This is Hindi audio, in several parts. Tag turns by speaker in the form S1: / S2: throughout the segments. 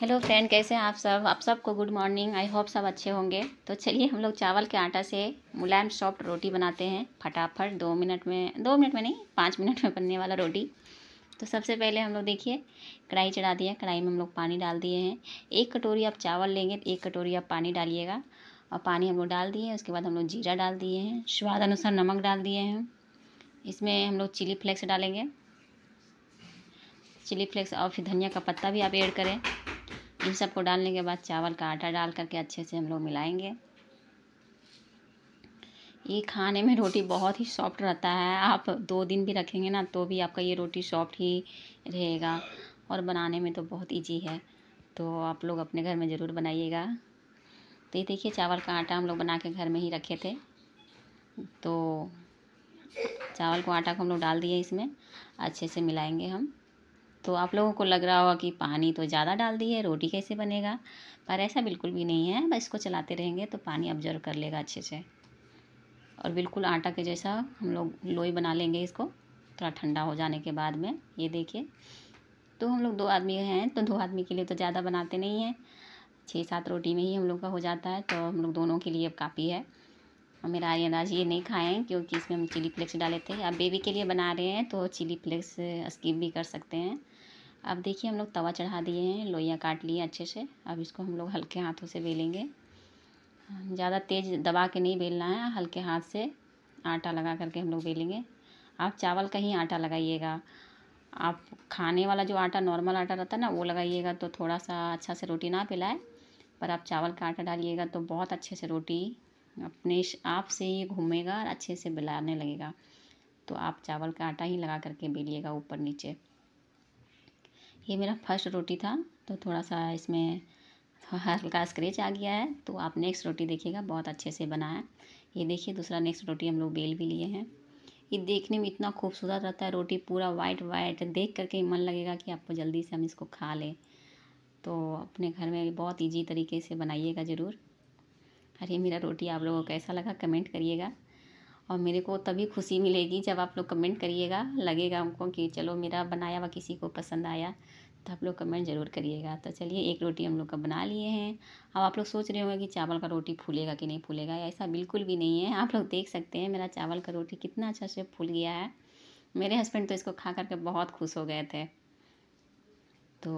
S1: हेलो फ्रेंड कैसे हैं आप सब आप सबको गुड मॉर्निंग आई होप सब अच्छे होंगे तो चलिए हम लोग चावल के आटा से मुलायम सॉफ्ट रोटी बनाते हैं फटाफट दो मिनट में दो मिनट में नहीं पाँच मिनट में बनने वाला रोटी तो सबसे पहले हम लोग देखिए कढ़ाई चढ़ा दिया कढ़ाई में हम लोग पानी डाल दिए हैं एक कटोरी आप चावल लेंगे तो एक कटोरी आप पानी डालिएगा और पानी हम लोग डाल दिए उसके बाद हम लोग जीरा डाल दिए हैं स्वाद अनुसार नमक डाल दिए हैं इसमें हम लोग चिली फ्लेक्स डालेंगे चिली फ्लेक्स और फिर धनिया का पत्ता भी आप ऐड करें इन सबको डालने के बाद चावल का आटा डाल करके अच्छे से हम लोग मिलाएंगे ये खाने में रोटी बहुत ही सॉफ्ट रहता है आप दो दिन भी रखेंगे ना तो भी आपका ये रोटी सॉफ्ट ही रहेगा और बनाने में तो बहुत इजी है तो आप लोग अपने घर में ज़रूर बनाइएगा तो ये देखिए चावल का आटा हम लोग बना के घर में ही रखे थे तो चावल को आटा को हम लोग डाल दिए इसमें अच्छे से मिलाएंगे हम तो आप लोगों को लग रहा होगा कि पानी तो ज़्यादा डाल दी है रोटी कैसे बनेगा पर ऐसा बिल्कुल भी नहीं है बस इसको चलाते रहेंगे तो पानी ऑब्जर्व कर लेगा अच्छे से और बिल्कुल आटा के जैसा हम लोग लोई बना लेंगे इसको थोड़ा ठंडा हो जाने के बाद में ये देखिए तो हम लोग दो आदमी हैं तो दो आदमी के लिए तो ज़्यादा बनाते नहीं हैं छः सात रोटी में ही हम लोग का हो जाता है तो हम लोग दोनों के लिए अब काफ़ी है और मेरा आर्यन आज ये नहीं खाए हैं क्योंकि इसमें हम चिली फ्लेक्स डाले थे आप बेबी के लिए बना रहे हैं तो चिली फ्लेक्स स्किप भी कर सकते हैं अब देखिए हम लोग तवा चढ़ा दिए हैं लोइयाँ काट लिए अच्छे से अब इसको हम लोग हल्के हाथों से बेलेंगे ज़्यादा तेज़ दबा के नहीं बेलना है हल्के हाथ से आटा लगा करके हम लोग बेलेंगे आप चावल का ही आटा लगाइएगा आप खाने वाला जो आटा नॉर्मल आटा रहता है ना वो लगाइएगा तो थोड़ा सा अच्छा से रोटी ना पिलाए पर आप चावल का आटा डालिएगा तो बहुत अच्छे से रोटी अपने आप से ये घूमेगा और अच्छे से बिलाने लगेगा तो आप चावल का आटा ही लगा करके बेलिएगा ऊपर नीचे ये मेरा फर्स्ट रोटी था तो थोड़ा सा इसमें हल्का स्क्रेच आ गया है तो आप नेक्स्ट रोटी देखिएगा बहुत अच्छे से बना है ये देखिए दूसरा नेक्स्ट रोटी हम लोग बेल भी लिए हैं ये देखने में इतना खूबसूरत रहता है रोटी पूरा वाइट वाइट देख करके मन लगेगा कि आपको जल्दी से हम इसको खा लें तो अपने घर में बहुत ईजी तरीके से बनाइएगा ज़रूर और ये मेरा रोटी आप लोगों को कैसा लगा कमेंट करिएगा और मेरे को तभी खुशी मिलेगी जब आप लोग कमेंट करिएगा लगेगा हमको कि चलो मेरा बनाया हुआ किसी को पसंद आया तो आप लोग कमेंट ज़रूर करिएगा तो चलिए एक रोटी हम लोग का बना लिए हैं अब आप लोग सोच रहे होंगे कि चावल का रोटी फूलेगा कि नहीं फूलेगा ऐसा बिल्कुल भी नहीं है आप लोग देख सकते हैं मेरा चावल का रोटी कितना अच्छा से फूल गया है मेरे हस्बैंड तो इसको खा करके बहुत खुश हो गए थे तो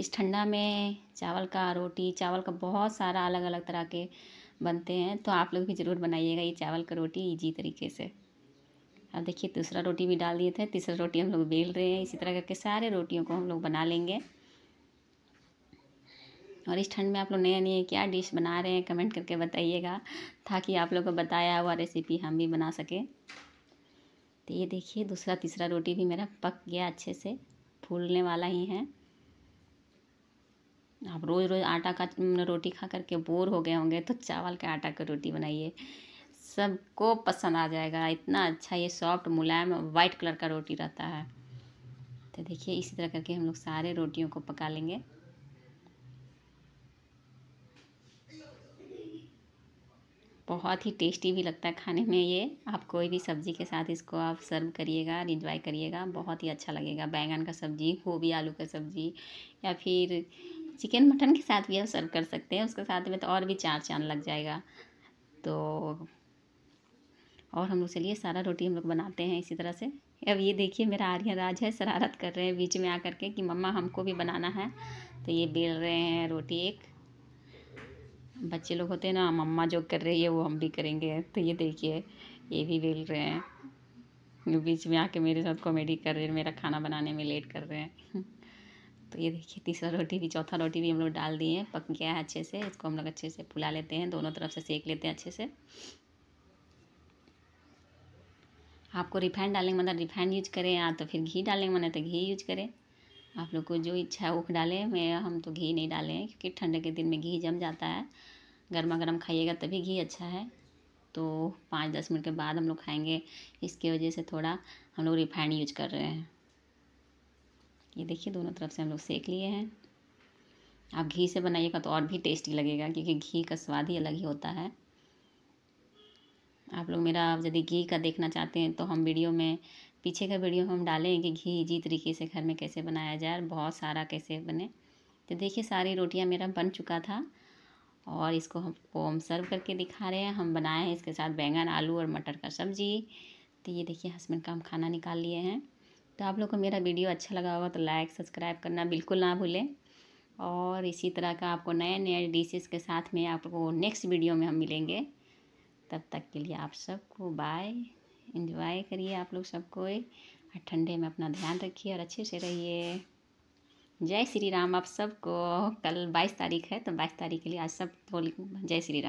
S1: इस ठंडा में चावल का रोटी चावल का बहुत सारा अलग अलग तरह के बनते हैं तो आप लोग भी ज़रूर बनाइएगा ये चावल का रोटी ईजी तरीके से अब देखिए दूसरा रोटी भी डाल दिए थे तीसरा रोटी हम लोग बेल रहे हैं इसी तरह करके सारे रोटियों को हम लोग बना लेंगे और इस ठंड में आप लोग नए नए क्या डिश बना रहे हैं कमेंट करके बताइएगा ताकि आप लोग को बताया हुआ रेसिपी हम भी बना सकें तो ये देखिए दूसरा तीसरा रोटी भी मेरा पक गया अच्छे से फूलने वाला ही है आप रोज़ रोज़ आटा का रोटी खा करके बोर हो गए होंगे तो चावल के आटा का रोटी बनाइए सबको पसंद आ जाएगा इतना अच्छा ये सॉफ्ट मुलायम वाइट कलर का रोटी रहता है तो देखिए इसी तरह करके हम लोग सारे रोटियों को पका लेंगे बहुत ही टेस्टी भी लगता है खाने में ये आप कोई भी सब्ज़ी के साथ इसको आप सर्व करिएगा और इंजॉय करिएगा बहुत ही अच्छा लगेगा बैंगन का सब्ज़ी गोभी आलू का सब्ज़ी या फिर चिकन मटन के साथ भी आप सर्व कर सकते हैं उसके साथ में तो और भी चार चांद लग जाएगा तो और हम लोग चलिए सारा रोटी हम लोग बनाते हैं इसी तरह से अब ये देखिए मेरा आर्यन राज है शरारत कर रहे हैं बीच में आकर के कि मम्मा हमको भी बनाना है तो ये बेल रहे हैं रोटी एक बच्चे लोग होते हैं ना मम्मा जो कर रही है वो हम भी करेंगे तो ये देखिए ये भी बेल रहे हैं बीच में आके मेरे साथ कॉमेडी कर रहे हैं मेरा खाना बनाने में लेट कर रहे हैं तो ये देखिए तीसरा रोटी भी चौथा रोटी भी हम लोग डाल दिए हैं पक गया है अच्छे से इसको हम लोग अच्छे से फुला लेते हैं दोनों तरफ से सेक लेते हैं अच्छे से आपको रिफाइंड डालने का मतलब रिफाइंड यूज करें या तो फिर घी डालने का मन तो घी यूज करें आप लोग को जो इच्छा है ऊख डालें मैं हम तो घी नहीं डालें क्योंकि ठंडे के दिन में घी जम जाता है गर्मा गर्म खाइएगा तभी घी अच्छा है तो पाँच दस मिनट के बाद हम लोग खाएंगे इसके वजह से थोड़ा हम लोग रिफाइंड यूज कर रहे हैं ये देखिए दोनों तरफ से हम लोग सेक लिए हैं आप घी से बनाइएगा तो और भी टेस्टी लगेगा क्योंकि घी का स्वाद ही अलग ही होता है आप लोग मेरा यदि घी का देखना चाहते हैं तो हम वीडियो में पीछे का वीडियो हम डालें कि घी जी तरीके से घर में कैसे बनाया जाए बहुत सारा कैसे बने तो देखिए सारी रोटियां मेरा बन चुका था और इसको हमको हम सर्व करके दिखा रहे हैं हम बनाए हैं इसके साथ बैंगन आलू और मटर का सब्जी तो ये देखिए हस्बैंड का हम खाना निकाल लिए हैं तो आप लोग को मेरा वीडियो अच्छा लगा होगा तो लाइक सब्सक्राइब करना बिल्कुल ना भूलें और इसी तरह का आपको नए नए डिशेस के साथ में आपको नेक्स्ट वीडियो में हम मिलेंगे तब तक के लिए आप सबको बाय इन्जॉय करिए आप लोग सबको और ठंडे में अपना ध्यान रखिए और अच्छे से रहिए जय श्री राम आप सबको कल बाईस तारीख है तो बाईस तारीख के लिए आज सब बोल जय श्री राम